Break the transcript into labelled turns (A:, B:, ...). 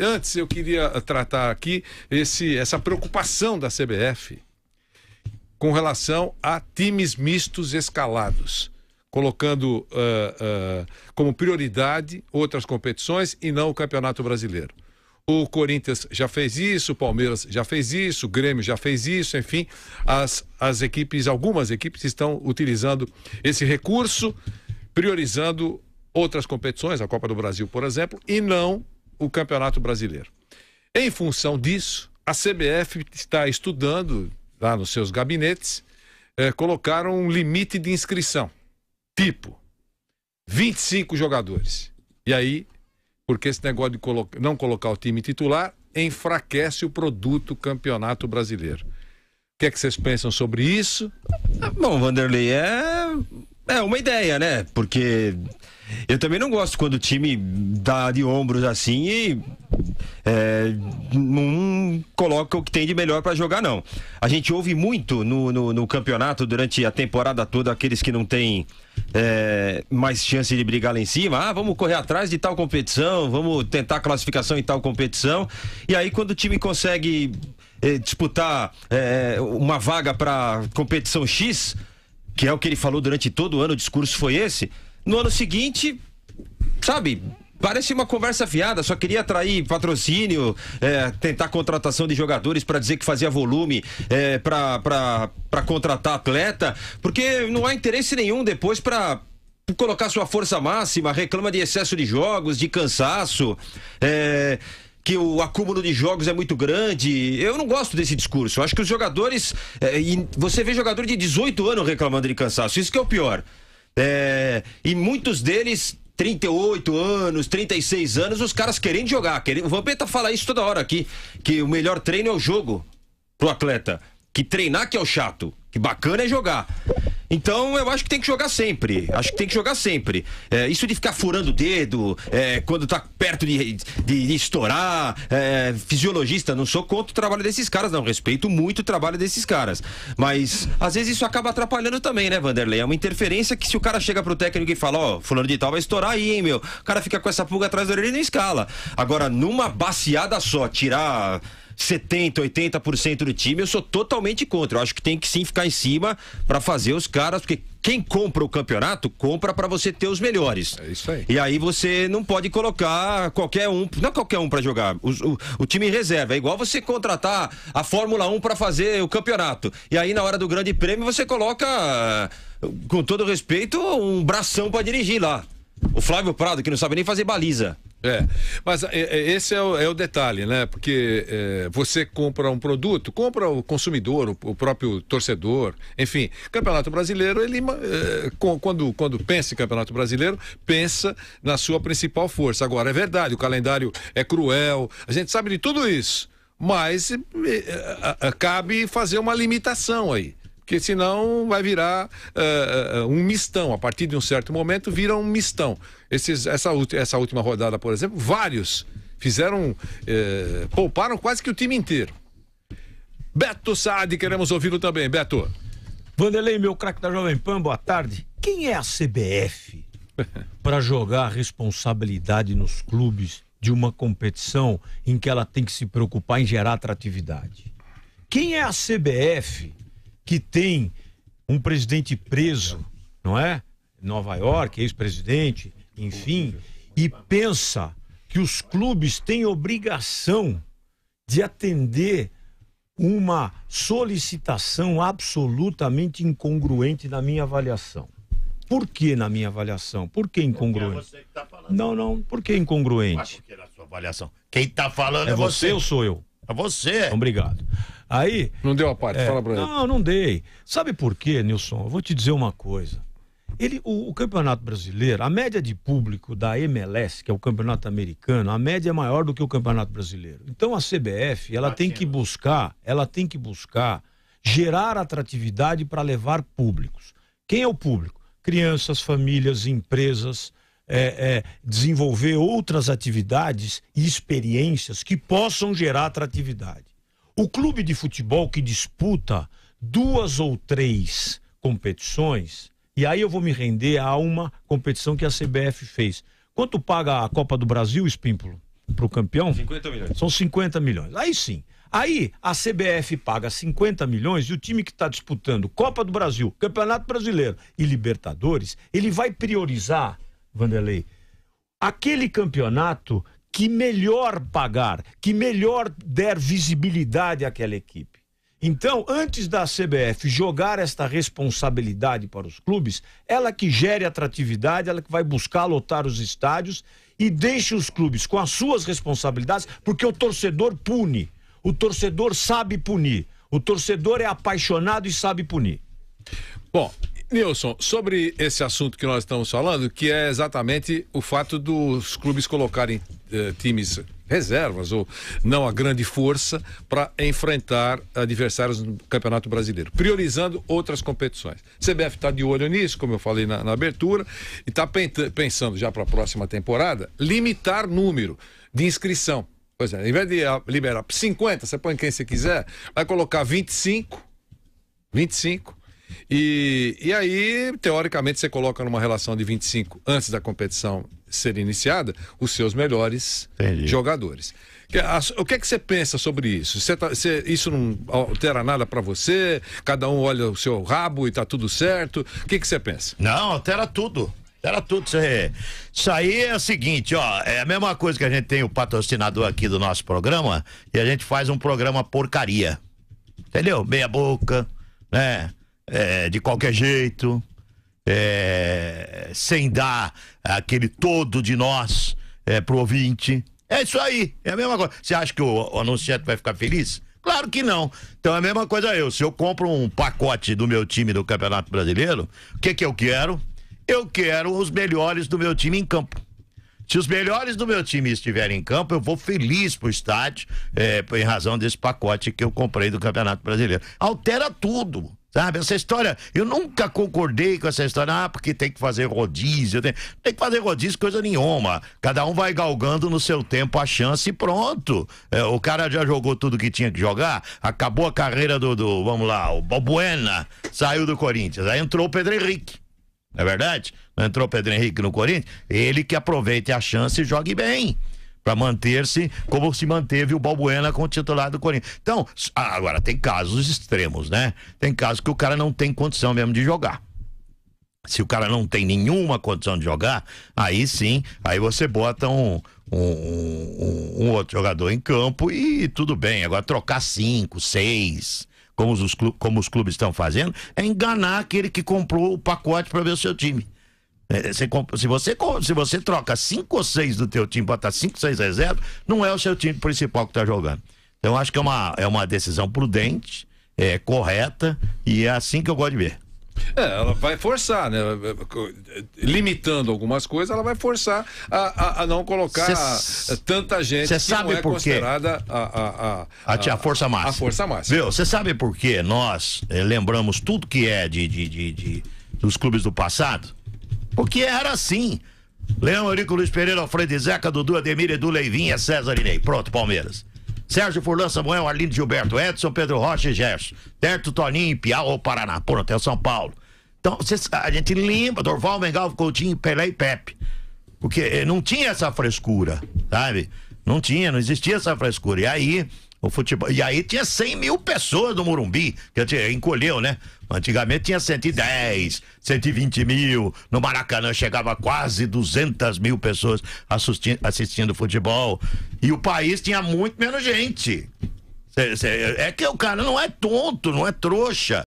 A: antes eu queria tratar aqui esse, essa preocupação da CBF com relação a times mistos escalados, colocando uh, uh, como prioridade outras competições e não o Campeonato Brasileiro. O Corinthians já fez isso, o Palmeiras já fez isso, o Grêmio já fez isso, enfim, as, as equipes, algumas equipes estão utilizando esse recurso, priorizando outras competições, a Copa do Brasil, por exemplo, e não o Campeonato Brasileiro. Em função disso, a CBF está estudando, lá nos seus gabinetes, é, eh, colocar um limite de inscrição, tipo 25 jogadores. E aí, porque esse negócio de colo não colocar o time titular enfraquece o produto Campeonato Brasileiro. O que é que vocês pensam sobre isso? Ah, bom, Vanderlei, é, é uma ideia, né?
B: Porque eu também não gosto quando o time dá de ombros assim e é, não coloca o que tem de melhor para jogar, não. A gente ouve muito no, no, no, campeonato durante a temporada toda aqueles que não têm é, mais chance de brigar lá em cima. Ah, vamos correr atrás de tal competição, vamos tentar classificação em tal competição. E aí, quando o time consegue é, disputar é, uma vaga para competição X, que é o que ele falou durante todo o ano, o discurso foi esse no ano seguinte, sabe, Parece uma conversa fiada, só queria atrair patrocínio, é, tentar contratação de jogadores para dizer que fazia volume é, para contratar atleta, porque não há interesse nenhum depois para colocar sua força máxima, reclama de excesso de jogos, de cansaço. É que o acúmulo de jogos é muito grande. Eu não gosto desse discurso. Eu acho que os jogadores. É, você vê jogador de 18 anos reclamando de cansaço. Isso que é o pior. É, e muitos deles 38 anos, 36 anos, os caras querendo jogar. Querendo... O Vampeta fala isso toda hora aqui, que o melhor treino é o jogo pro atleta. Que treinar que é o chato, que bacana é jogar. Então eu acho que tem que jogar sempre. Acho que tem que jogar sempre. É, isso de ficar furando o dedo, é, quando tá perto de, de, de estourar, é, fisiologista, não sou contra o trabalho desses caras, não. Respeito muito o trabalho desses caras. Mas às vezes isso acaba atrapalhando também, né, Vanderlei? É uma interferência que se o cara chega pro técnico e fala, ó, oh, fulano de tal vai estourar aí, hein, meu. O cara fica com essa pulga atrás da orelha e não escala. Agora, numa baseada só, tirar 70, 80% do time, eu sou totalmente contra. Eu acho que tem que sim ficar em cima para fazer os caras, porque quem compra o campeonato, compra para você ter os melhores. É isso aí. E aí você não pode colocar qualquer um, não é qualquer um para jogar. O, o, o, time reserva. É igual você contratar a Fórmula 1 para fazer o campeonato. E aí na hora do Grande Prêmio você coloca, com todo respeito, um bração para dirigir lá. O Flávio Prado, que não sabe nem fazer baliza.
A: É, mas é, é, esse é o, é o detalhe, né? Porque é, você compra um produto, compra o consumidor, o, o próprio torcedor, enfim. Campeonato Brasileiro, ele é, quando, quando pensa em Campeonato Brasileiro, pensa na sua principal força. Agora, é verdade, o calendário é cruel, a gente sabe de tudo isso, mas é, cabe fazer uma limitação aí porque senão vai virar uh, um mistão. A partir de um certo momento, vira um mistão. Esses, essa, essa última rodada, por exemplo, vários fizeram, uh, pouparam quase que o time inteiro. Beto Saad, queremos ouvi-lo também. Beto. Vanderlei, meu craque da Jovem
C: Pan, boa tarde. Quem é a
A: CBF
C: para jogar a responsabilidade nos clubes de uma competição em que ela tem que se preocupar em gerar atratividade? Quem é a CBF que tem um presidente preso, não é? Nova York, ex-presidente, enfim, e pensa que os clubes têm obrigação de atender uma solicitação absolutamente incongruente na minha avaliação. Por que na minha avaliação? Por que é incongruente? É que tá não, não, por que incongruente? Mas
D: porque é na sua avaliação. Quem está falando é, é você. você ou sou eu?
C: É você. Obrigado. Aí. Não deu a parte, é, fala pra ele. Não, não dei. Sabe por quê, Nilson? Eu vou te dizer uma coisa. Ele, o, o, Campeonato Brasileiro, a média de público da MLS, que é o Campeonato Americano, a média é maior do que o Campeonato Brasileiro. Então a CBF, ela tem que buscar, ela tem que buscar gerar atratividade para levar públicos. Quem é o público? Crianças, famílias, empresas, é, é, desenvolver outras atividades e experiências que possam gerar atratividade. O clube de futebol que disputa duas ou três competições, e aí eu vou me render a uma competição que a CBF fez. Quanto paga a Copa do Brasil, Espímpolo, para o campeão? 50 milhões. São 50 milhões. Aí sim. Aí a CBF paga 50 milhões e o time que está disputando Copa do Brasil, Campeonato Brasileiro e Libertadores, ele vai priorizar, Vanderlei, aquele campeonato que melhor pagar, que melhor der visibilidade àquela equipe. Então, antes da CBF jogar esta responsabilidade para os clubes, ela que gere atratividade, ela que vai buscar lotar os estádios e deixe os clubes com as suas responsabilidades, porque o torcedor pune, o torcedor sabe punir, o torcedor é apaixonado
A: e sabe punir. Bom, Nilson, sobre esse assunto que nós estamos falando, que é exatamente o fato dos clubes colocarem eh, times reservas ou não a grande força para enfrentar adversários no Campeonato Brasileiro, priorizando outras competições. CBF está de olho nisso, como eu falei na, na abertura, e está pensando já para a próxima temporada limitar número de inscrição. Pois é, ao invés de ah, liberar 50, você põe quem você quiser, vai colocar 25, 25 e, e aí, teoricamente, você coloca numa relação de 25 antes da competição ser iniciada os seus melhores Entendi. jogadores. O que é que você pensa sobre isso? Você tá, você, isso não altera nada para você? Cada um olha o seu rabo e tá tudo certo? O que, que você pensa? Não, altera tudo. Era
D: tudo. Isso aí é o seguinte, ó. É a mesma coisa que a gente tem o patrocinador aqui do nosso programa e a gente faz um programa porcaria. Entendeu? Meia boca, né? é, de qualquer jeito, é, sem dar aquele todo de nós é, pro ouvinte. É isso aí, é a mesma coisa. Você acha que o, o anunciante vai ficar feliz? Claro que não. Então é a mesma coisa eu. Se eu compro um pacote do meu time do Campeonato Brasileiro, o que, que eu quero? Eu quero os melhores do meu time em campo. Se os melhores do meu time estiverem em campo, eu vou feliz pro estádio, é, em razão desse pacote que eu comprei do Campeonato Brasileiro. Altera tudo. Sabe, essa história, eu nunca concordei com essa história, ah, porque tem que fazer rodízio, tem, tem, que fazer rodízio coisa nenhuma. Cada um vai galgando no seu tempo a chance e pronto. É, o cara já jogou tudo que tinha que jogar, acabou a carreira do, do vamos lá, o Balbuena saiu do Corinthians, aí entrou o Pedro Henrique. Não é verdade? Entrou o Pedro Henrique no Corinthians, ele que aproveite a chance e jogue bem para manter-se como se manteve o Balbuena com o titular do Corinthians. Então, agora tem casos extremos, né? Tem casos que o cara não tem condição mesmo de jogar. Se o cara não tem nenhuma condição de jogar, aí sim, aí você bota um, um, um, um outro jogador em campo e tudo bem. Agora trocar cinco, seis, como os, como os clubes estão fazendo, é enganar aquele que comprou o pacote para ver o seu time. É, é, se, se, você, se você troca cinco ou seis do teu time para estar tá cinco, seis reservas, é não é o seu time principal que está jogando. Então acho que é uma, é uma decisão prudente, é correta e é assim que eu gosto de ver.
A: É, ela vai forçar, né? Limitando algumas coisas, ela vai forçar a, a, a não colocar cê, tanta gente que sabe não é por considerada a, a, a, força máxima. A força máxima. Viu?
D: Você sabe por que nós eh, lembramos tudo que é de, de, de, de, dos clubes do passado? Porque era assim. Leão Eurico Luiz Pereira, Alfredo Zeca, Dudu Ademir, Edu Leivinha, César Ney. Pronto, Palmeiras. Sérgio Furlan, Samuel, Arlindo Gilberto, Edson, Pedro Rocha e Gerson. Terto, Toninho, Piau ou Paraná. Pronto, é o São Paulo. Então, cês, a gente lembra Dorval, Mengal, Coutinho, Pelé e Pepe. Porque eh, não tinha essa frescura, sabe? Não tinha, não existia essa frescura. E aí, o futebol. E aí tinha 100 mil pessoas no Morumbi, que tinha, encolheu, né? Antigamente tinha 110, 120 mil. No Maracanã chegava quase 200 mil pessoas assistindo, assistindo futebol. E o país tinha muito menos gente. É que o cara não é tonto, não é trouxa.